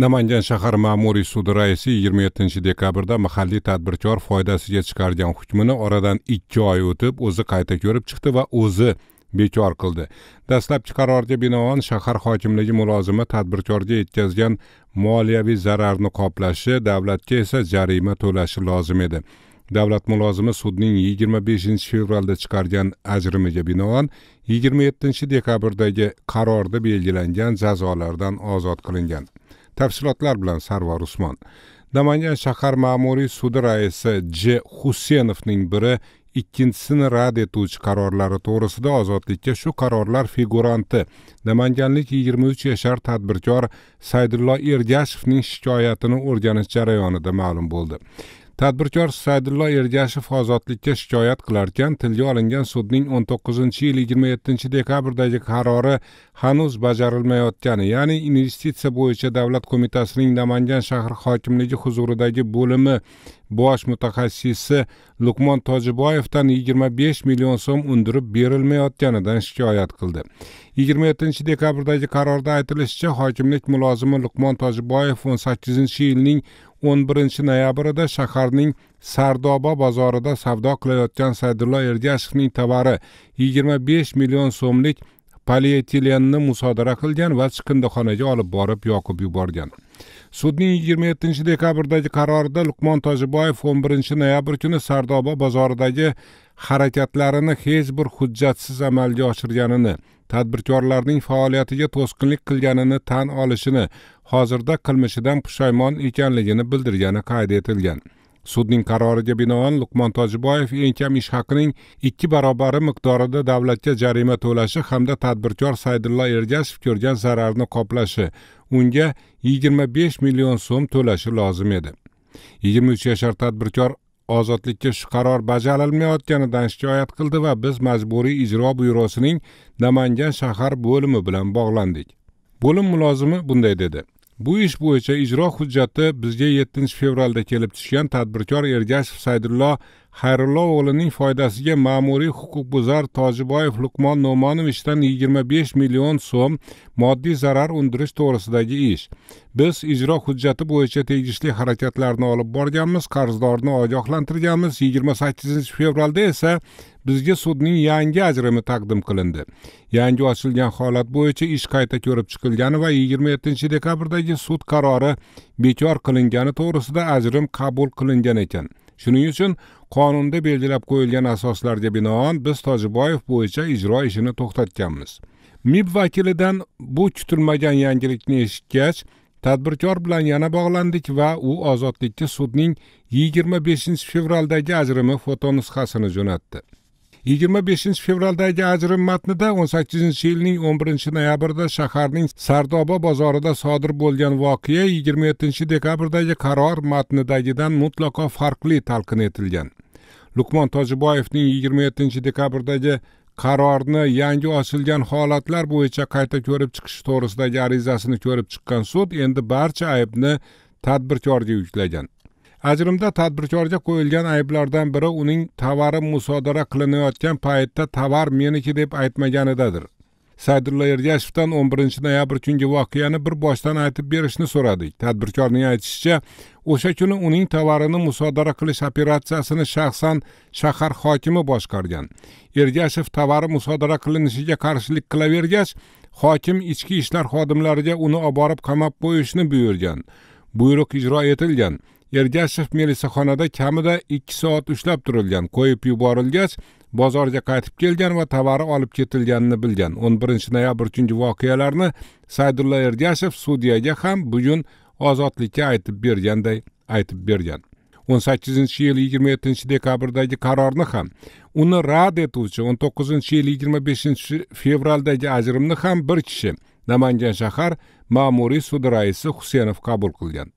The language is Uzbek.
namangan shahar ma'muriy sudi raisi 27 dekabrda mahalliy tadbirkor foydasiga chiqargan hukmini oradan 2 oy o'tib o'zi qayta ko'rib chiqdi va o'zi bekor qildi dastlabki qarorga binoan shahar hokimligi mulozimi tadbirkorga yetkazgan moliyaviy zararni qoplashi davlatga esa jarima to'lashi lozim edi davlat mulozimi sudning 25 fevralda chiqargan ajrimiga binoan 27 dekabrdagi qarorda belgilangan jazolardan ozod qilingan tafsilotlar bilan sarvar usmon namangan shahar ma'muriy sudi raisi j husenovning biri ikkinchisini rad etuvchi qarorlari to'g'risida ozodlikka shu qarorlar figuranti namanganlik 23 yashar tadbirkor saydullo ergashevning shikoyatini o'rganish jarayonida ma'lum bo'ldi tadbirkor saydullo ergashev ozodlikka shikoyat qilarkan tilga olingan sudning 19 yil 27 dekabrdagi qarori hanuz bajarilmayotgani ya'ni investitsiya bo'yicha davlat qo'mitasining namangan shahar hokimligi huzuridagi bo'limi bosh mutaxassisi luqmon tojiboyevdan 25 million so'm undirib berilmayotganidan shikoyat qildi 27 dekabrdagi qarorda aytilishicha hokimlik mulozimi luqmon tojiboyev 18 yilning 11 noyabrida shaharning Sardoba bozorida savdo qilayotgan Saydullo Ergashevning tovari 25 million so'mlik polietilenni musodara qilgan va chiqindixonaga olib borib yoqib yuborgan sudning 27 dekabrdagi qarorida luqmon tojiboyev 11 noyabr kuni sardoba bozoridagi harakatlarini hech bir hujjatsiz amalga oshirganini tadbirkorlarning faoliyatiga to'sqinlik qilganini tan olishini hozirda qilmishidan pushaymon ekanligini bildirgani qayd etilgan sudning qaroriga binoan luqmon tojiboyev eng kam ish haqining ikki barobari miqdorida davlatga jarima to'lashi hamda tadbirkor saydullo ergashev ko'rgan zararni qoplashi unga yigirma besh million so'm to'lashi lozim edi yigirma uch yashar tadbirkor ozodlikka shu qaror bajarilmayotganidan shikoyat qildi va biz majburiy ijro byurosining namangan shahar bo'limi bilan bog'landik bo'lim mulozimi bunday dedi Bu ish bo'yicha ijro hujjati bizga yettinchi fevralda kelib tushgan tadbirkor Ergashev Saydullo xayrullo o'g'lining foydasiga ma'muriy huquqbuzar tojiboyev luqmon nomonovichdan 25 million so'm moddiy zarar undirish to'g'risidagi ish biz ijro hujjati bo'yicha tegishli harakatlarni olib borganmiz qarzdorni ogohlantirganmiz 28 fevralda esa bizga sudning yangi ajrimi taqdim qilindi yangi ochilgan holat bo'yicha ish qayta ko'rib chiqilgani va 27 dekabrdagi sud qarori bekor qilingani to'g'risida ajrim qabul qilingan ekan shuning uchun qonunda belgilab qo'yilgan asoslarga binoan biz tojiboyev bo'yicha ijro ishini to'xtatganmiz mib vakilidan bu kutilmagan yangilikni eshitgach tadbirkor bilan yana bog'landik va u ozodlikka sudning 25 fevraldagi ajrimi fotonusxasini jo'natdi 25 fevraldagi ajrim matnida 18 yilning 11 noyabrida shaharning Sardoba bozorida sodir bo'lgan voqea 27 dekabrdagi qaror matnidagidan mutlaqo farqli talqin etilgan. Luqmon Tojiboyevning 27 dekabrdagi qarorni yangi ochilgan holatlar bo'yicha qayta ko'rib chiqish to'g'risidagi arizasini ko'rib chiqqan sud endi barcha aybni tadbirkorga yuklagan ajrimda tadbirkorga qo'yilgan ayblardan biri uning tovari musodara qilinayotgan paytda tovar meniki deb aytmaganidadir saydulla ergashevdan 11 noyabr kungi voqeani bir boshdan aytib berishni so'radik tadbirkorning aytishicha o'sha kuni uning tovarini musodara qilish operatsiyasini shaxsan shahar hokimi boshqargan ergashev tovari musodara qilinishiga qarshilik qilavergach hokim ichki ishlar xodimlariga uni oborib qamab qo'yishni buyurgan buyruq ijro etilgan ergashev melisaxonada kamida ikki soat ushlab turilgan qo'yib yuborilgach bozorga qaytib kelgan va tovari olib ketilganini bilgan o'n birinchi noyabr kungi voqealarni saydulla ergashev sudyaga ham bugun ozodlikka aytib berganday aytib bergan o'n sakkizinchi yil yigirma yettinchi dekabrdagi qarorni ham uni rad etuvchi o'n to'qqizinchi yil yigirma beshinchi fevraldagi ajrimni ham bir kishi namangan shahar ma'muriy sudi raisi husenov qabul qilgan